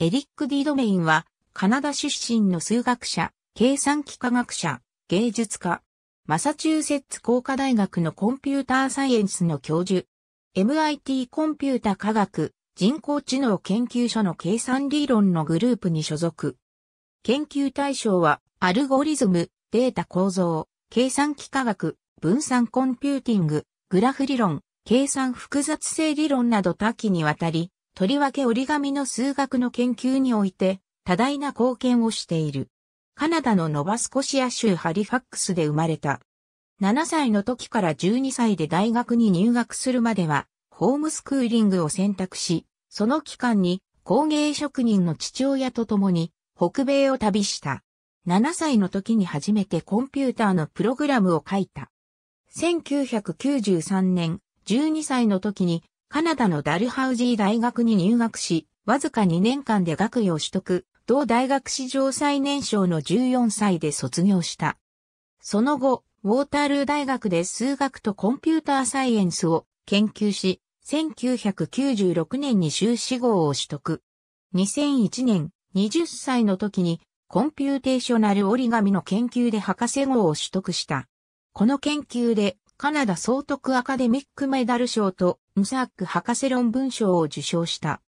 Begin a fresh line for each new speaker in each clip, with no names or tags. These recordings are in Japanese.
エリッ
ク・ディ・ドメインは、カナダ出身の数学者、計算機科学者、芸術家、マサチューセッツ工科大学のコンピューターサイエンスの教授、MIT コンピュータ科学人工知能研究所の計算理論のグループに所属。研究対象は、アルゴリズム、データ構造、計算機科学、分散コンピューティング、グラフ理論、計算複雑性理論など多岐にわたり、とりわけ折り紙の数学の研究において、多大な貢献をしている。カナダのノバスコシア州ハリファックスで生まれた。7歳の時から12歳で大学に入学するまでは、ホームスクーリングを選択し、その期間に工芸職人の父親と共に北米を旅した。7歳の時に初めてコンピューターのプログラムを書いた。1993年、12歳の時にカナダのダルハウジー大学に入学し、わずか2年間で学位を取得、同大学史上最年少の14歳で卒業した。その後、ウォータールー大学で数学とコンピューターサイエンスを研究し、1996年に修士号を取得。2001年、20歳の時にコンピューテーショナル折り紙の研究で博士号を取得した。この研究でカナダ総督アカデミックメダル賞とムサック博士論文賞を受賞した。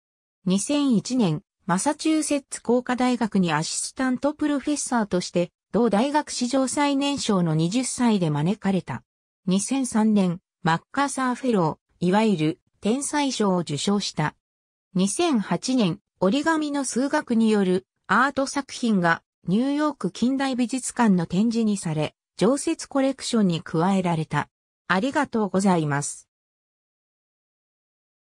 2001年、マサチューセッツ工科大学にアシスタントプロフェッサーとして、同大学史上最年少の20歳で招かれた。2003年、マッカーサーフェロー、いわゆる天才賞を受賞した。2008年、折り紙の数学によるアート作品がニューヨーク近代美術館の展示にされ、常設コレクションに加えられた。ありがとうございます。